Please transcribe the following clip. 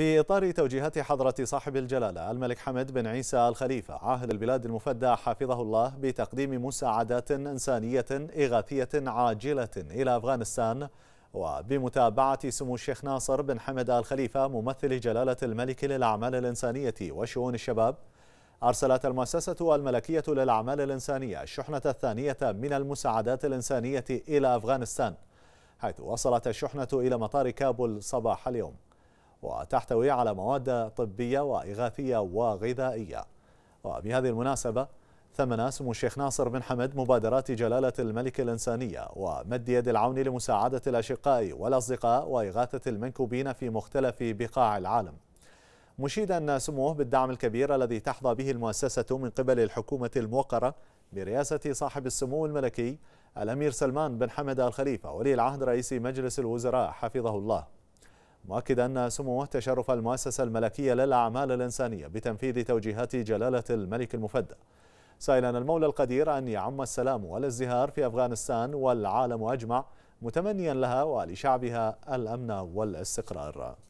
في إطار توجيهات حضرة صاحب الجلالة الملك حمد بن عيسى الخليفة عاهل البلاد المفدى حفظه الله بتقديم مساعدات إنسانية إغاثية عاجلة إلى أفغانستان وبمتابعة سمو الشيخ ناصر بن حمد الخليفة ممثل جلالة الملك للأعمال الإنسانية وشؤون الشباب أرسلت المؤسسة الملكية للأعمال الإنسانية الشحنة الثانية من المساعدات الإنسانية إلى أفغانستان حيث وصلت الشحنة إلى مطار كابول صباح اليوم وتحتوي على مواد طبية وإغاثية وغذائية وبهذه المناسبة ثمن سمو الشيخ ناصر بن حمد مبادرات جلالة الملك الإنسانية ومد يد العون لمساعدة الأشقاء والأصدقاء وإغاثة المنكوبين في مختلف بقاع العالم مشيدا سموه بالدعم الكبير الذي تحظى به المؤسسة من قبل الحكومة الموقرة برئاسة صاحب السمو الملكي الأمير سلمان بن حمد الخليفة ولي العهد رئيس مجلس الوزراء حفظه الله مؤكدا أن سموه تشرف المؤسسة الملكية للأعمال الإنسانية بتنفيذ توجيهات جلالة الملك المفدى سائلا المولى القدير أن يعم السلام والازدهار في أفغانستان والعالم أجمع متمنيا لها ولشعبها الأمن والاستقرار